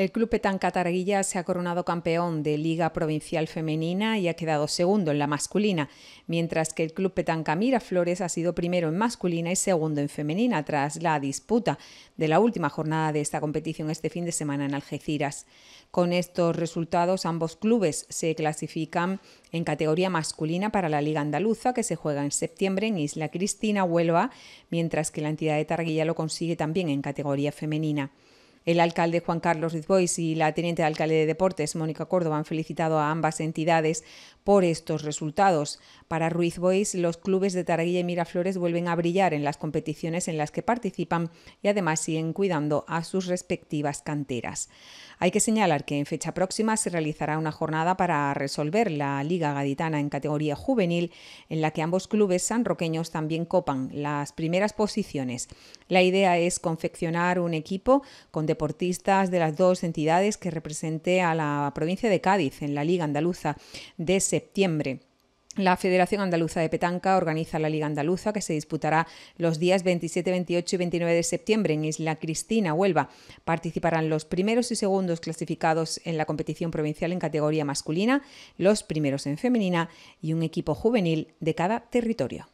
El club Targuilla se ha coronado campeón de Liga Provincial Femenina y ha quedado segundo en la masculina, mientras que el club Petanca Miraflores ha sido primero en masculina y segundo en femenina tras la disputa de la última jornada de esta competición este fin de semana en Algeciras. Con estos resultados, ambos clubes se clasifican en categoría masculina para la Liga Andaluza, que se juega en septiembre en Isla Cristina, Huelva, mientras que la entidad de Targuilla lo consigue también en categoría femenina. El alcalde Juan Carlos Rizbois y la teniente de alcalde de Deportes, Mónica Córdoba, han felicitado a ambas entidades por estos resultados. Para Ruiz Bois, los clubes de Taraguilla y Miraflores vuelven a brillar en las competiciones en las que participan y además siguen cuidando a sus respectivas canteras. Hay que señalar que en fecha próxima se realizará una jornada para resolver la Liga Gaditana en categoría juvenil, en la que ambos clubes sanroqueños también copan las primeras posiciones. La idea es confeccionar un equipo con deportistas de las dos entidades que represente a la provincia de Cádiz en la Liga Andaluza de septiembre. La Federación Andaluza de Petanca organiza la Liga Andaluza que se disputará los días 27, 28 y 29 de septiembre en Isla Cristina, Huelva. Participarán los primeros y segundos clasificados en la competición provincial en categoría masculina, los primeros en femenina y un equipo juvenil de cada territorio.